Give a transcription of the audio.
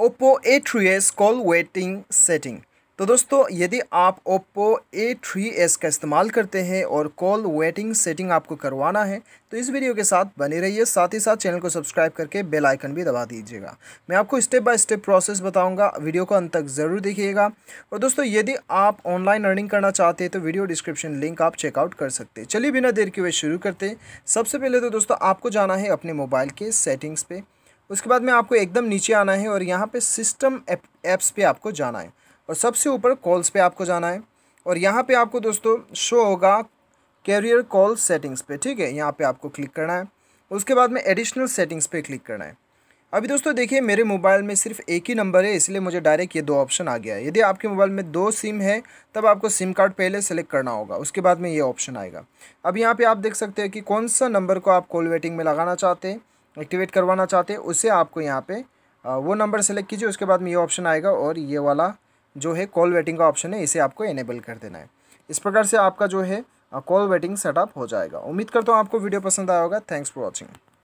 Oppo A three S call waiting setting तो दोस्तों यदि आप ओप्पो ए थ्री एस का इस्तेमाल करते हैं और कॉल वेटिंग सेटिंग आपको करवाना है तो इस वीडियो के साथ बने रहिए साथ ही साथ चैनल को सब्सक्राइब करके बेल आइकन भी दबा दीजिएगा मैं आपको स्टेप बाय स्टेप प्रोसेस बताऊंगा वीडियो को अंत तक ज़रूर देखिएगा और दोस्तों यदि आप ऑनलाइन अर्निंग करना चाहते हैं तो वीडियो डिस्क्रिप्शन लिंक आप चेकआउट कर सकते हैं चलिए बिना देर के हुए शुरू करते हैं सबसे पहले तो दोस्तों आपको जाना है अपने मोबाइल के सेटिंग्स पर उसके बाद में आपको एकदम नीचे आना है और यहाँ पे सिस्टम ऐप्स पे आपको जाना है और सबसे ऊपर कॉल्स पे आपको जाना है और यहाँ पे आपको दोस्तों शो होगा कैरियर कॉल सेटिंग्स पे ठीक है यहाँ पे आपको क्लिक करना है उसके बाद में एडिशनल सेटिंग्स पे क्लिक करना है अभी दोस्तों देखिए मेरे मोबाइल में सिर्फ एक ही नंबर है इसलिए मुझे डायरेक्ट ये दो ऑप्शन आ गया है यदि आपके मोबाइल में दो सिम है तब आपको सिम कार्ड पहले सेलेक्ट करना होगा उसके बाद में ये ऑप्शन आएगा अब यहाँ पे आप देख सकते हैं कि कौन सा नंबर को आप कॉल वेटिंग में लगाना चाहते हैं एक्टिवेट करवाना चाहते हैं उससे आपको यहाँ पे वो नंबर सेलेक्ट कीजिए उसके बाद में ये ऑप्शन आएगा और ये वाला जो है कॉल वेटिंग का ऑप्शन है इसे आपको इनेबल कर देना है इस प्रकार से आपका जो है कॉल वेटिंग सेटअप हो जाएगा उम्मीद करता हूँ आपको वीडियो पसंद आया होगा थैंक्स फॉर वॉचिंग